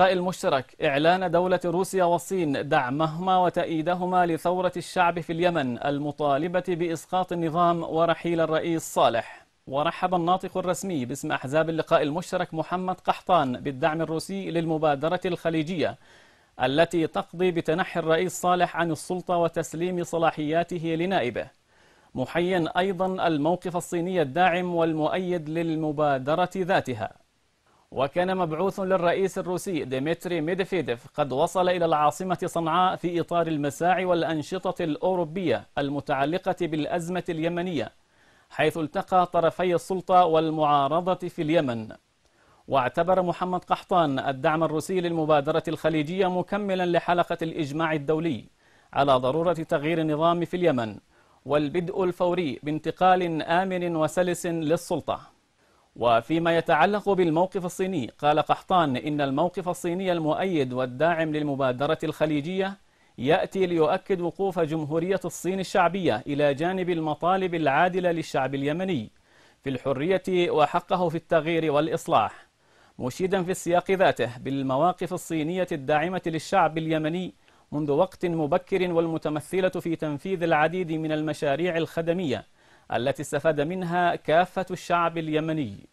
اللقاء المشترك إعلان دولة روسيا والصين دعمهما وتأييدهما لثورة الشعب في اليمن المطالبة بإسقاط النظام ورحيل الرئيس صالح ورحب الناطق الرسمي باسم أحزاب اللقاء المشترك محمد قحطان بالدعم الروسي للمبادرة الخليجية التي تقضي بتنحي الرئيس صالح عن السلطة وتسليم صلاحياته لنائبه محيا أيضا الموقف الصيني الداعم والمؤيد للمبادرة ذاتها وكان مبعوث للرئيس الروسي ديمتري ميدفيديف قد وصل إلى العاصمة صنعاء في إطار المساعي والأنشطة الأوروبية المتعلقة بالأزمة اليمنية حيث التقى طرفي السلطة والمعارضة في اليمن واعتبر محمد قحطان الدعم الروسي للمبادرة الخليجية مكملا لحلقة الإجماع الدولي على ضرورة تغيير النظام في اليمن والبدء الفوري بانتقال آمن وسلس للسلطة وفيما يتعلق بالموقف الصيني قال قحطان إن الموقف الصيني المؤيد والداعم للمبادرة الخليجية يأتي ليؤكد وقوف جمهورية الصين الشعبية إلى جانب المطالب العادلة للشعب اليمني في الحرية وحقه في التغيير والإصلاح مشيدا في السياق ذاته بالمواقف الصينية الداعمة للشعب اليمني منذ وقت مبكر والمتمثلة في تنفيذ العديد من المشاريع الخدمية التي استفاد منها كافة الشعب اليمني